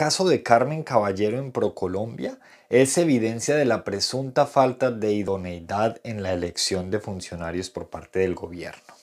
El caso de Carmen Caballero en Procolombia es evidencia de la presunta falta de idoneidad en la elección de funcionarios por parte del gobierno.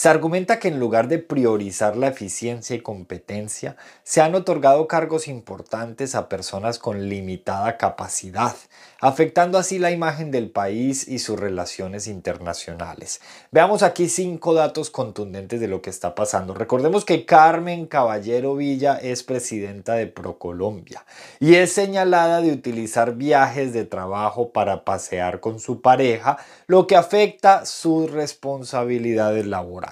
Se argumenta que en lugar de priorizar la eficiencia y competencia, se han otorgado cargos importantes a personas con limitada capacidad, afectando así la imagen del país y sus relaciones internacionales. Veamos aquí cinco datos contundentes de lo que está pasando. Recordemos que Carmen Caballero Villa es presidenta de Procolombia y es señalada de utilizar viajes de trabajo para pasear con su pareja, lo que afecta sus responsabilidades laborales.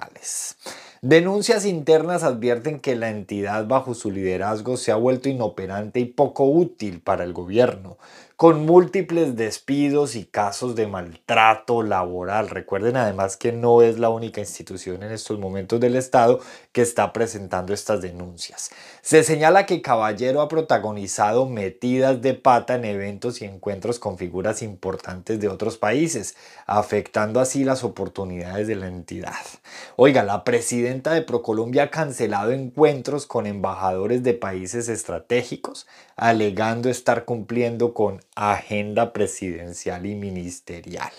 Denuncias internas advierten que la entidad bajo su liderazgo se ha vuelto inoperante y poco útil para el gobierno, con múltiples despidos y casos de maltrato laboral. Recuerden además que no es la única institución en estos momentos del Estado que está presentando estas denuncias. Se señala que Caballero ha protagonizado metidas de pata en eventos y encuentros con figuras importantes de otros países, afectando así las oportunidades de la entidad. Oiga, la presidenta de Procolombia ha cancelado encuentros con embajadores de países estratégicos, alegando estar cumpliendo con agenda presidencial y ministerial.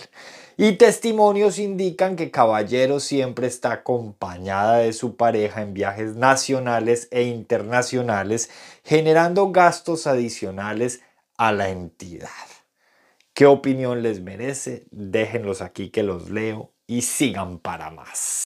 Y testimonios indican que Caballero siempre está acompañada de su pareja en viajes nacionales e internacionales, generando gastos adicionales a la entidad. ¿Qué opinión les merece? Déjenlos aquí que los leo y sigan para más.